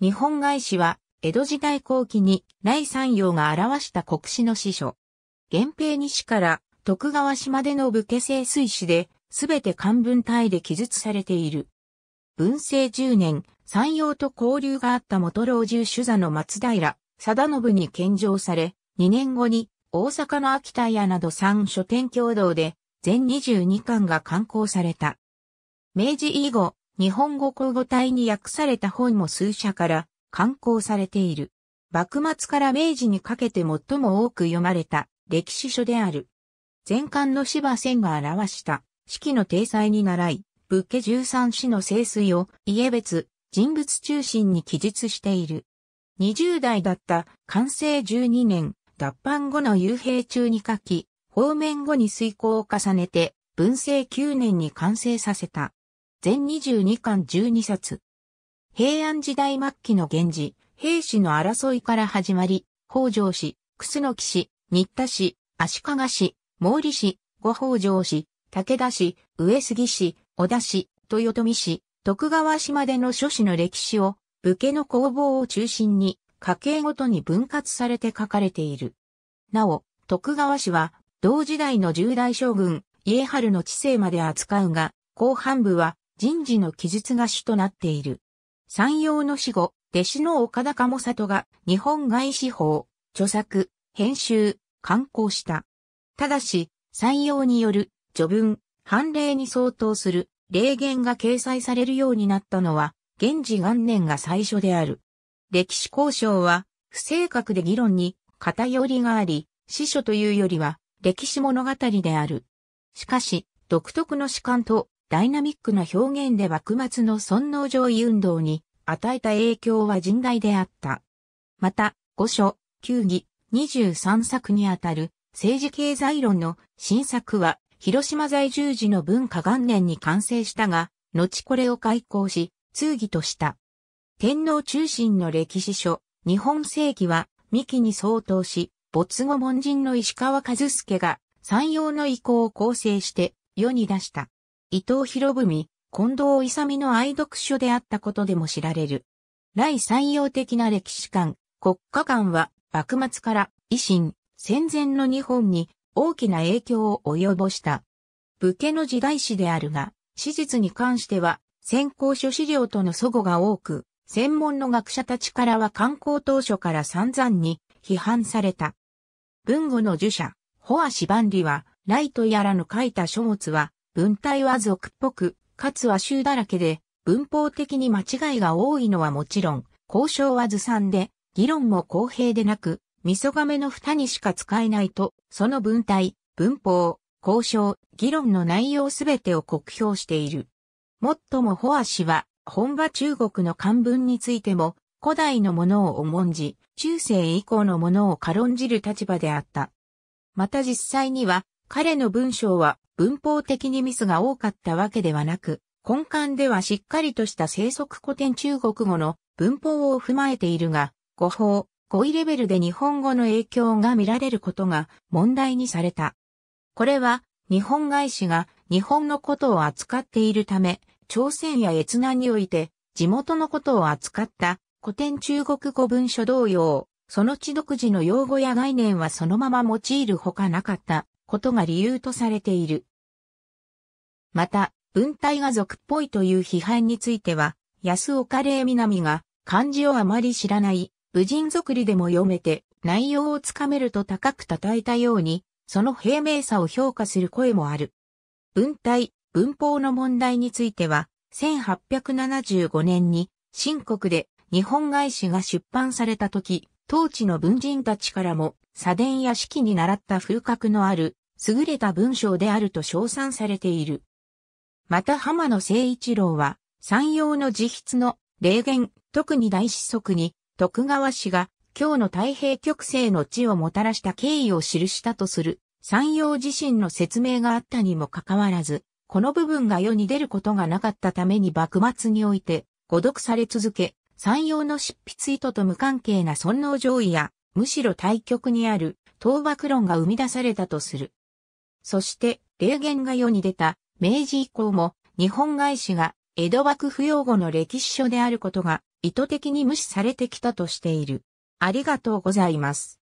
日本外史は、江戸時代後期に、内山陽が表した国史の史書。源平西から徳川島での武家製水史で、すべて漢文体で記述されている。文政10年、山陽と交流があった元老中主座の松平、貞信に献上され、2年後に大阪の秋田屋など3書店共同で全22巻が刊行された。明治以後、日本語口語体に訳された本も数社から刊行されている。幕末から明治にかけて最も多く読まれた歴史書である。前巻の芝仙が表した四季の体裁に習い、仏家十三子の聖水を家別、人物中心に記述している。20代だった完成12年、脱藩後の幽閉中に書き、方面後に遂行を重ねて、文政9年に完成させた。全22巻12冊。平安時代末期の源氏、平氏の争いから始まり、北条氏、楠木氏、新田氏、足利氏、毛利氏、五北条氏、武田氏、上杉氏、小田氏、豊臣氏、徳川氏までの諸氏の歴史を、武家の工房を中心に、家系ごとに分割されて書かれている。なお、徳川氏は、同時代の十大将軍、家春の治世まで扱うが、後半部は、人事の記述が主となっている。山陽の死後、弟子の岡田鴨里が日本外資法、著作、編集、刊行した。ただし、山陽による序文、判例に相当する霊言が掲載されるようになったのは、現時元年が最初である。歴史交渉は、不正確で議論に偏りがあり、司書というよりは、歴史物語である。しかし、独特の史観とダイナミックな表現で幕末の尊皇攘夷運動に与えた影響は甚大であった。また、五書、九義、二十三作にあたる政治経済論の新作は広島在住時の文化元年に完成したが、後これを開講し、通義とした。天皇中心の歴史書、日本世紀は、三木に相当し、没後門人の石川和助が、山陽の意向を構成して、世に出した。伊藤博文、近藤勇の愛読書であったことでも知られる。来採用的な歴史観、国家観は、幕末から維新、戦前の日本に大きな影響を及ぼした。武家の時代史であるが、史実に関しては、先行書資料との祖語が多く、専門の学者たちからは観光当初から散々に批判された。文語の儒者、ホアシバンリは、ライトやらぬ書いた書物は、文体は俗っぽく、かつは集だらけで、文法的に間違いが多いのはもちろん、交渉はずさんで、議論も公平でなく、味噌亀の蓋にしか使えないと、その文体、文法、交渉、議論の内容すべてを酷評している。もっともホア氏は、本場中国の漢文についても、古代のものを重んじ、中世以降のものを軽んじる立場であった。また実際には、彼の文章は文法的にミスが多かったわけではなく、根幹ではしっかりとした生息古典中国語の文法を踏まえているが、語法、語彙レベルで日本語の影響が見られることが問題にされた。これは、日本外資が日本のことを扱っているため、朝鮮や越南において、地元のことを扱った古典中国語文書同様、その地独自の用語や概念はそのまま用いるほかなかったことが理由とされている。また、文体が俗っぽいという批判については、安岡礼南が漢字をあまり知らない、武人作りでも読めて内容をつかめると高く叩いたように、その平明さを評価する声もある。文体、文法の問題については、1875年に、新国で日本外史が出版された時、当地の文人たちからも、左伝や式に習った風格のある、優れた文章であると称賛されている。また浜野誠一郎は、山陽の自筆の霊言、特に大子則に、徳川氏が、今日の太平極星の地をもたらした経緯を記したとする、山陽自身の説明があったにもかかわらず、この部分が世に出ることがなかったために幕末において、誤読され続け、山陽の執筆意図と無関係な尊王上位や、むしろ対極にある、倒幕論が生み出されたとする。そして、霊言が世に出た、明治以降も日本外史が江戸幕府用語の歴史書であることが意図的に無視されてきたとしている。ありがとうございます。